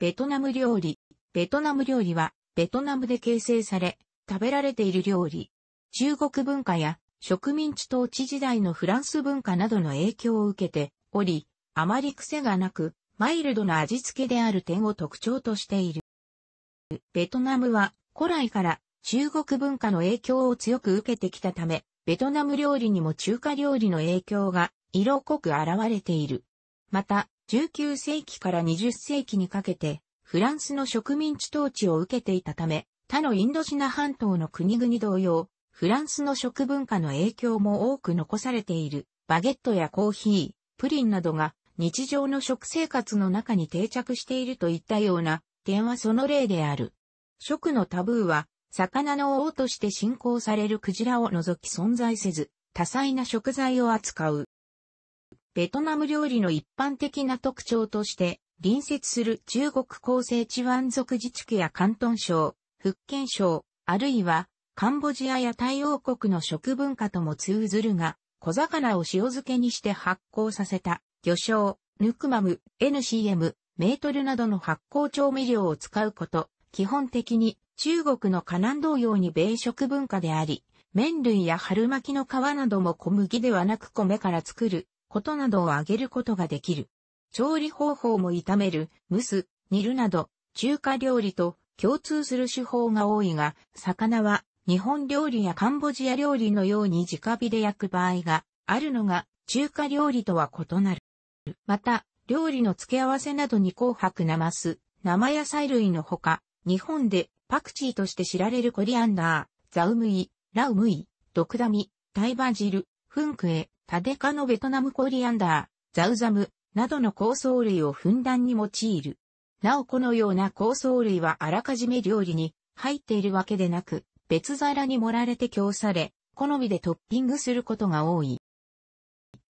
ベトナム料理。ベトナム料理は、ベトナムで形成され、食べられている料理。中国文化や植民地統治時代のフランス文化などの影響を受けており、あまり癖がなく、マイルドな味付けである点を特徴としている。ベトナムは古来から中国文化の影響を強く受けてきたため、ベトナム料理にも中華料理の影響が色濃く現れている。また、19世紀から20世紀にかけて、フランスの植民地統治を受けていたため、他のインドシナ半島の国々同様、フランスの食文化の影響も多く残されている、バゲットやコーヒー、プリンなどが日常の食生活の中に定着しているといったような点はその例である。食のタブーは、魚の王として信仰されるクジラを除き存在せず、多彩な食材を扱う。ベトナム料理の一般的な特徴として、隣接する中国厚生地湾族自治区や広東省、福建省、あるいはカンボジアや太陽国の食文化とも通ずるが、小魚を塩漬けにして発酵させた魚醤、ヌクマム、NCM、メートルなどの発酵調味料を使うこと、基本的に中国の河南同様に米食文化であり、麺類や春巻きの皮なども小麦ではなく米から作ることなどを挙げることができる。調理方法も炒める、蒸す、煮るなど、中華料理と共通する手法が多いが、魚は日本料理やカンボジア料理のように直火で焼く場合があるのが中華料理とは異なる。また、料理の付け合わせなどに紅白なます、生野菜類のほか、日本でパクチーとして知られるコリアンダー、ザウムイ、ラウムイ、ドクダミ、タイバジル、フンクエ、タデカのベトナムコリアンダー、ザウザム、などの香草類をふんだんに用いる。なおこのような香草類はあらかじめ料理に入っているわけでなく、別皿に盛られて供され、好みでトッピングすることが多い。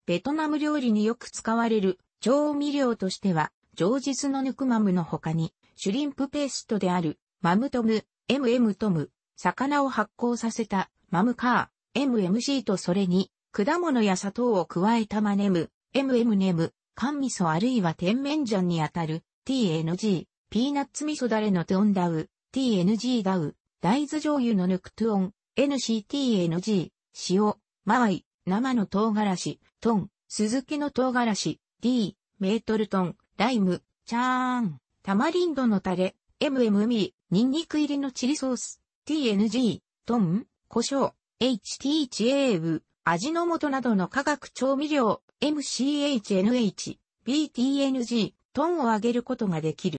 ベトナム料理によく使われる調味料としては、常実のヌクマムの他に、シュリンプペーストである、マムトム、MM トム、魚を発酵させた、マムカー、MMC とそれに、果物や砂糖を加えたマネム、MM ネム、甘味噌あるいは甜麺醤にあたる TNG、ピーナッツ味噌だれのトンダウ、TNG ダウ、大豆醤油のヌクトゥオン、NCTNG、塩、マワイ、生の唐辛子、トン、鈴木の唐辛子、D、メートルトン、ライム、チャーン、タマリンドのタレ、MM ミニンニク入りのチリソース、TNG、トン、胡椒、HTHA v 味の素などの化学調味料、MCHNH、BTNG、トンを上げることができる。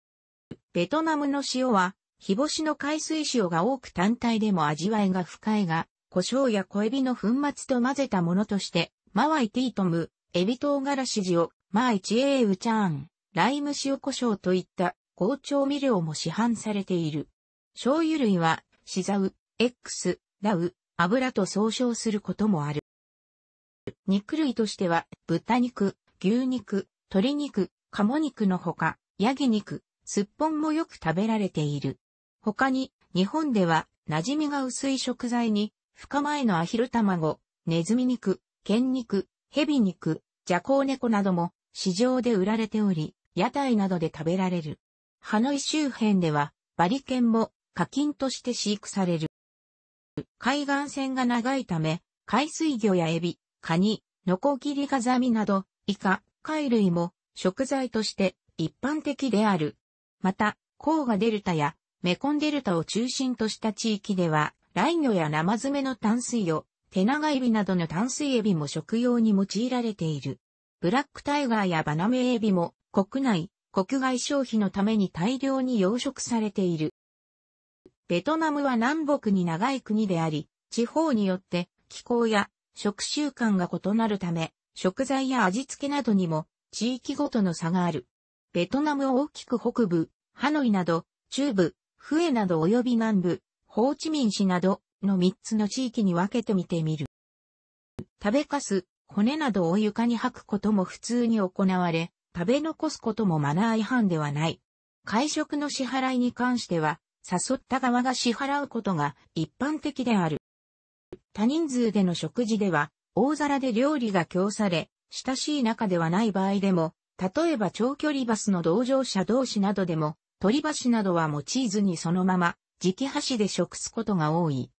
ベトナムの塩は、日干しの海水塩が多く単体でも味わいが深いが、胡椒や小エビの粉末と混ぜたものとして、マワイティートム、エビ唐辛子塩、マーイチエーウチャーン、ライム塩胡椒といった好調味料も市販されている。醤油類は、シザウ、X、ラウ、油と総称することもある。肉類としては、豚肉、牛肉、鶏肉、鴨肉のほか、ヤギ肉、すっぽんもよく食べられている。他に、日本では、馴染みが薄い食材に、深前のアヒル卵、ネズミ肉、剣肉、蛇肉、蛇行猫なども、市場で売られており、屋台などで食べられる。ハノイ周辺では、バリケンも課金として飼育される。海岸線が長いため、海水魚やエビ、カニ、ノコギリガザミなど、イカ、貝類も食材として一般的である。また、黄ガデルタやメコンデルタを中心とした地域では、ライ魚やナマズメの淡水魚、テナガエビなどの淡水エビも食用に用いられている。ブラックタイガーやバナメエビも国内、国外消費のために大量に養殖されている。ベトナムは南北に長い国であり、地方によって気候や食習慣が異なるため、食材や味付けなどにも地域ごとの差がある。ベトナムを大きく北部、ハノイなど、中部、フエなど及び南部、ホーチミン市などの3つの地域に分けてみてみる。食べかす、骨などを床に吐くことも普通に行われ、食べ残すこともマナー違反ではない。会食の支払いに関しては、誘った側が支払うことが一般的である。多人数での食事では、大皿で料理が供され、親しい中ではない場合でも、例えば長距離バスの同乗者同士などでも、鳥箸などは用いずにそのまま、気箸で食すことが多い。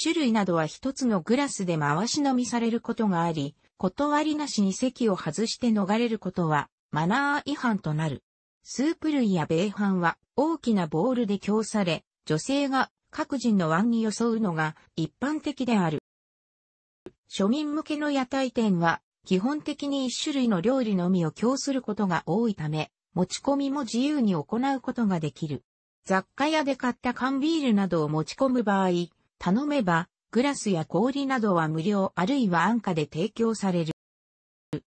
種類などは一つのグラスで回し飲みされることがあり、断りなしに席を外して逃れることは、マナー違反となる。スープ類や米飯は大きなボールで供され、女性が各人の腕に装うのが一般的である。庶民向けの屋台店は、基本的に一種類の料理のみを供することが多いため、持ち込みも自由に行うことができる。雑貨屋で買った缶ビールなどを持ち込む場合、頼めば、グラスや氷などは無料あるいは安価で提供される。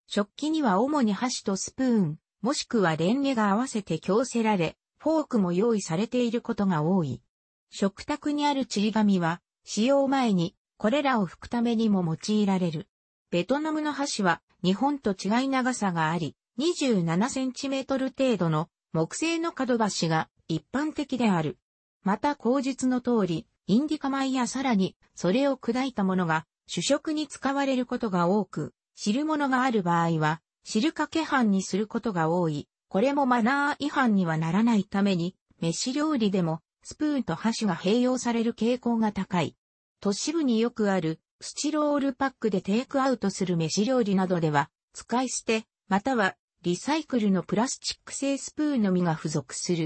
食器には主に箸とスプーン、もしくはレンゲが合わせて供せられ、フォークも用意されていることが多い。食卓にあるちり紙は、使用前に、これらを拭くためにも用いられる。ベトナムの箸は、日本と違い長さがあり、27センチメートル程度の木製の角箸が一般的である。また口述の通り、インディカ米やさらに、それを砕いたものが主食に使われることが多く、汁物がある場合は、汁かけ飯にすることが多い。これもマナー違反にはならないために、飯料理でもスプーンと箸が併用される傾向が高い。都市部によくある、スチロールパックでテイクアウトする飯料理などでは、使い捨て、またはリサイクルのプラスチック製スプーンのみが付属する。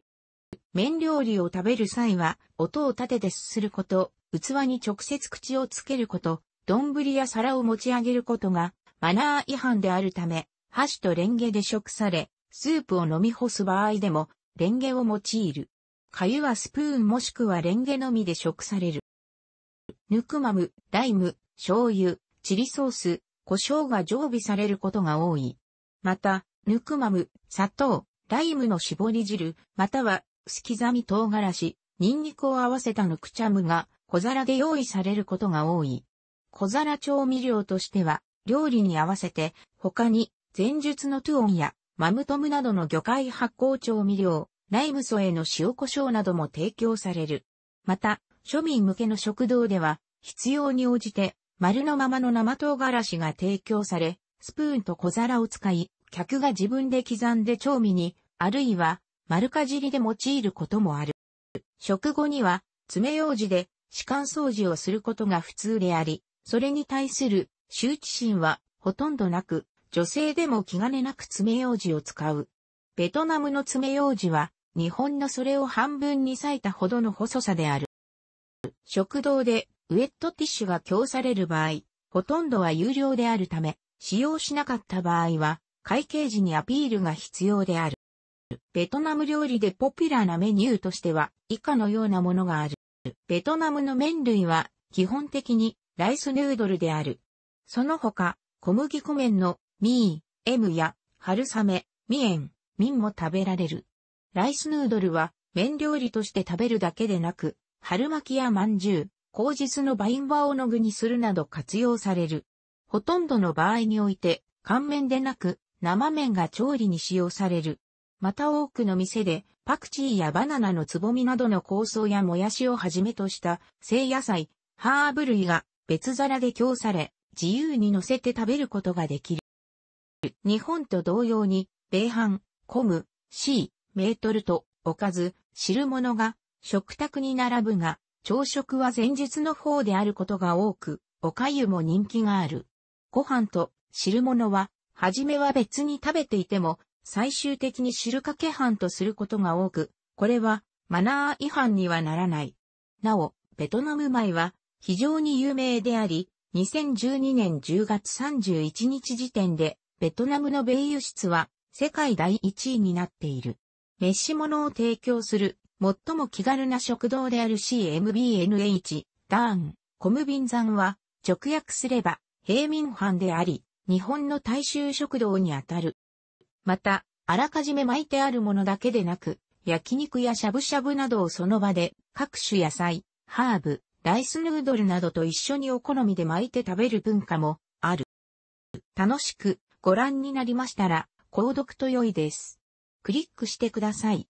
麺料理を食べる際は、音を立ててすすること、器に直接口をつけること、丼や皿を持ち上げることが、マナー違反であるため、箸とレンゲで食され、スープを飲み干す場合でも、レンゲを用いる。粥はスプーンもしくはレンゲのみで食される。ヌクマム、ライム、醤油、チリソース、胡椒が常備されることが多い。また、ヌクマム、砂糖、ライムの絞り汁、または、きざみ唐辛子、ニンニクを合わせたヌクチャムが小皿で用意されることが多い。小皿調味料としては、料理に合わせて、他に、前述のトゥオンやマムトムなどの魚介発酵調味料、ライムソへの塩胡椒なども提供される。また、庶民向けの食堂では、必要に応じて、丸のままの生唐辛子が提供され、スプーンと小皿を使い、客が自分で刻んで調味に、あるいは、丸かじりで用いることもある。食後には、爪楊枝で、歯間掃除をすることが普通であり、それに対する羞恥心はほとんどなく、女性でも気兼ねなく爪楊枝を使う。ベトナムの爪楊枝は日本のそれを半分に裂いたほどの細さである。食堂でウェットティッシュが供される場合、ほとんどは有料であるため、使用しなかった場合は、会計時にアピールが必要である。ベトナム料理でポピュラーなメニューとしては、以下のようなものがある。ベトナムの麺類は、基本的に、ライスヌードルである。その他、小麦粉麺の、ミー、エムや、春雨、ミエン、ミンも食べられる。ライスヌードルは麺料理として食べるだけでなく、春巻きや饅頭、口実のバインバーをの具にするなど活用される。ほとんどの場合において、乾麺でなく、生麺が調理に使用される。また多くの店で、パクチーやバナナのつぼみなどの香草やもやしをはじめとした生野菜、ハーブ類が別皿で供され、自由に乗せて食べることができる。日本と同様に、米飯、コム、シー、メートルと、おかず、汁物が、食卓に並ぶが、朝食は前日の方であることが多く、おかゆも人気がある。ご飯と汁物は、はじめは別に食べていても、最終的に汁かけ飯とすることが多く、これはマナー違反にはならない。なお、ベトナム米は非常に有名であり、2012年10月31日時点で、ベトナムの米輸出は世界第1位になっている。飯物を提供する、最も気軽な食堂である CMBNH、ダーン、コムビンザンは、直訳すれば、平民飯であり、日本の大衆食堂にあたる。また、あらかじめ巻いてあるものだけでなく、焼肉やしゃぶしゃぶなどをその場で、各種野菜、ハーブ、ライスヌードルなどと一緒にお好みで巻いて食べる文化もある。楽しくご覧になりましたら、購読と良いです。クリックしてください。